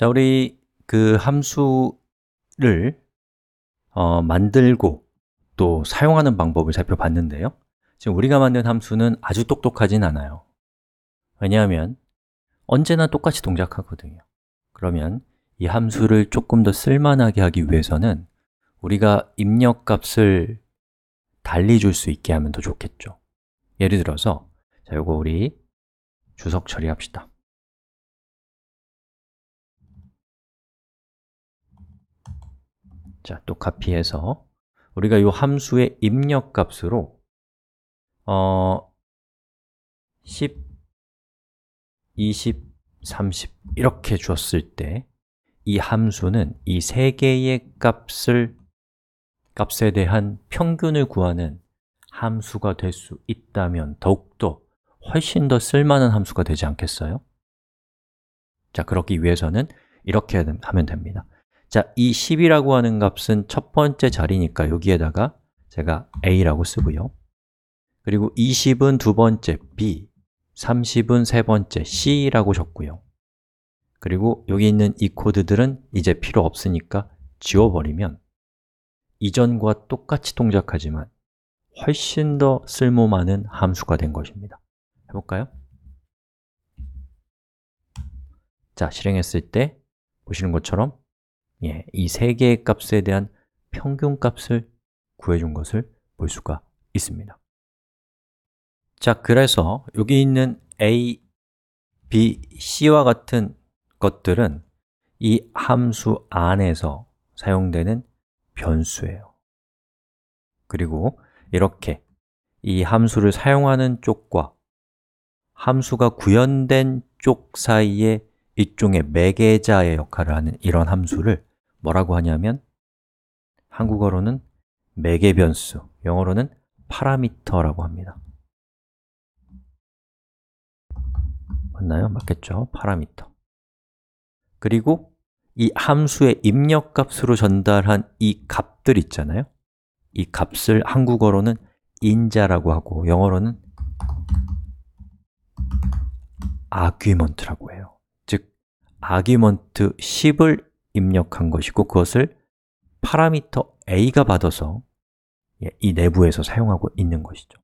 자, 우리 그 함수를 어, 만들고 또 사용하는 방법을 살펴봤는데요 지금 우리가 만든 함수는 아주 똑똑하진 않아요 왜냐하면 언제나 똑같이 동작하거든요 그러면 이 함수를 조금 더 쓸만하게 하기 위해서는 우리가 입력값을 달리 줄 수 있게 하면 더 좋겠죠 예를 들어서 자, 요거 우리 주석 처리합시다 자, 또 카피해서 우리가 어, 이 함수의 입력 값으로 어, 10, 20, 30 이렇게 줬을 때 이 함수는 이 세 개의 값을 값에 대한 평균을 구하는 함수가 될 수 있다면 더욱더 훨씬 더 쓸만한 함수가 되지 않겠어요? 자, 그러기 위해서는 이렇게 하면 됩니다 자, 이 10이라고 하는 값은 첫 번째 자리니까 여기에다가 제가 a라고 쓰고요 그리고 20은 두 번째 b, 30은 세 번째 c라고 적고요 그리고 여기 있는 이 코드들은 이제 필요 없으니까 지워버리면 이전과 똑같이 동작하지만 훨씬 더 쓸모 많은 함수가 된 것입니다 해볼까요? 자, 실행했을 때 보시는 것처럼 예, 이세 개의 값에 대한 평균 값을 구해준 것을 볼 수가 있습니다 자, 그래서 여기 있는 a, b, c와 같은 것들은 이 함수 안에서 사용되는 변수예요 그리고 이렇게 이 함수를 사용하는 쪽과 함수가 구현된 쪽 사이에 일종의 매개자의 역할을 하는 이런 함수를 뭐라고 하냐면 한국어로는 매개 변수, 영어로는 파라미터라고 합니다. 맞나요? 맞겠죠? 파라미터. 그리고 이 함수의 입력 값으로 전달한 이 값들 있잖아요. 이 값을 한국어로는 인자라고 하고 영어로는 아규먼트라고 해요. 즉, 아규먼트 10을 입력한 것이고 그것을 파라미터 a가 받아서 예, 이 내부에서 사용하고 있는 것이죠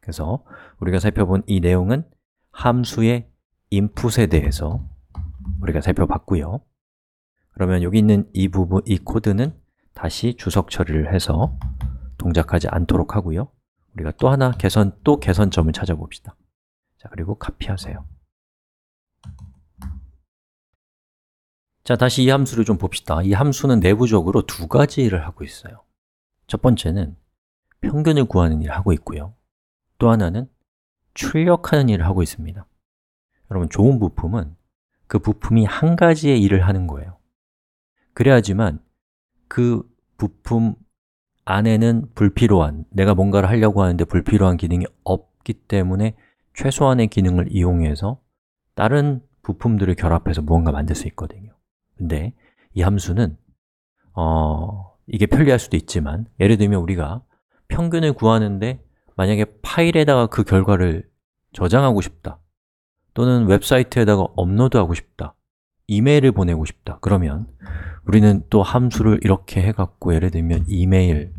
그래서 우리가 살펴본 이 내용은 함수의 i n p u t 에 대해서 우리가 살펴봤고요 그러면 여기 있는 이 부분, 이 코드는 다시 주석 처리를 해서 동작하지 않도록 하고요 우리가 또 하나 개선, 또 개선점을 찾아봅시다 자, 그리고 카피하세요 자, 다시 이 함수를 좀 봅시다. 이 함수는 내부적으로 두 가지 일을 하고 있어요. 첫 번째는 평균을 구하는 일을 하고 있고요. 또 하나는 출력하는 일을 하고 있습니다. 여러분, 좋은 부품은 그 부품이 한 가지의 일을 하는 거예요. 그래야지만 그 부품 안에는 불필요한, 내가 뭔가를 하려고 하는데 불필요한 기능이 없기 때문에 최소한의 기능을 이용해서 다른 부품들을 결합해서 무언가 만들 수 있거든요. 근데 네, 이 함수는 어, 이게 편리할 수도 있지만 예를 들면 우리가 평균을 구하는데 만약에 파일에다가 그 결과를 저장하고 싶다 또는 웹사이트에다가 업로드하고 싶다 이메일을 보내고 싶다 그러면 우리는 또 함수를 이렇게 해갖고 예를 들면 이메일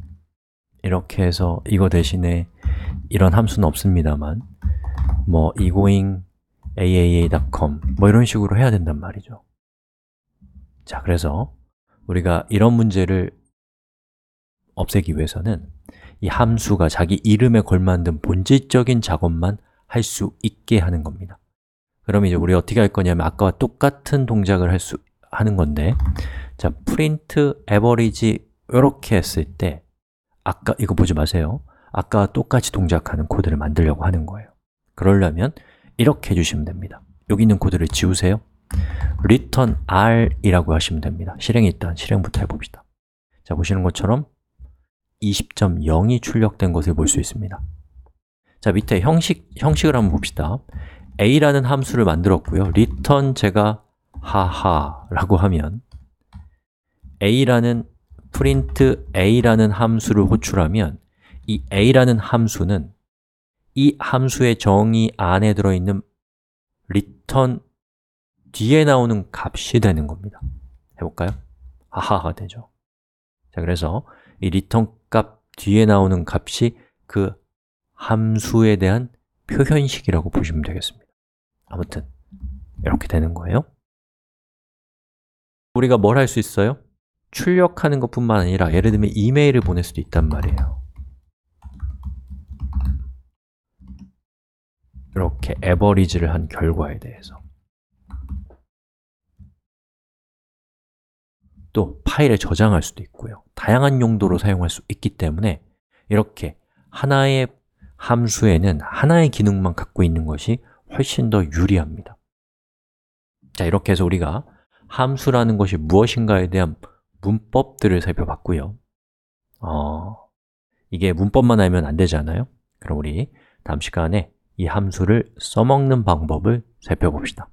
이렇게 해서 이거 대신에 이런 함수는 없습니다만 뭐 egoing aaa.com 뭐 이런 식으로 해야 된단 말이죠 자, 그래서 우리가 이런 문제를 없애기 위해서는 이 함수가 자기 이름에 걸맞는 본질적인 작업만 할 수 있게 하는 겁니다 그럼 이제 우리 어떻게 할 거냐면 아까와 똑같은 동작을 할 수 하는 건데 자, print average 이렇게 했을 때 아까 이거 보지 마세요 아까와 똑같이 동작하는 코드를 만들려고 하는 거예요 그러려면 이렇게 해주시면 됩니다 여기 있는 코드를 지우세요 return r이라고 하시면 됩니다 실행이 있다, 실행부터 해봅시다 자, 보시는 것처럼 20.0이 출력된 것을 볼 수 있습니다 자, 밑에 형식, 형식을 한번 봅시다 a라는 함수를 만들었고요 return 제가 하하라고 하면 a라는 print a라는 함수를 호출하면 이 a라는 함수는 이 함수의 정의 안에 들어있는 return 뒤에 나오는 값이 되는 겁니다 해볼까요? 하하가 되죠 자, 그래서 이 return 값 뒤에 나오는 값이 그 함수에 대한 표현식이라고 보시면 되겠습니다 아무튼 이렇게 되는 거예요 우리가 뭘 할 수 있어요? 출력하는 것뿐만 아니라 예를 들면 이메일을 보낼 수도 있단 말이에요 이렇게 에버리지를 한 결과에 대해서 또 파일에 저장할 수도 있고요 다양한 용도로 사용할 수 있기 때문에 이렇게 하나의 함수에는 하나의 기능만 갖고 있는 것이 훨씬 더 유리합니다 자, 이렇게 해서 우리가 함수라는 것이 무엇인가에 대한 문법들을 살펴봤고요 어, 이게 문법만 알면 안 되잖아요 그럼 우리 다음 시간에 이 함수를 써먹는 방법을 살펴봅시다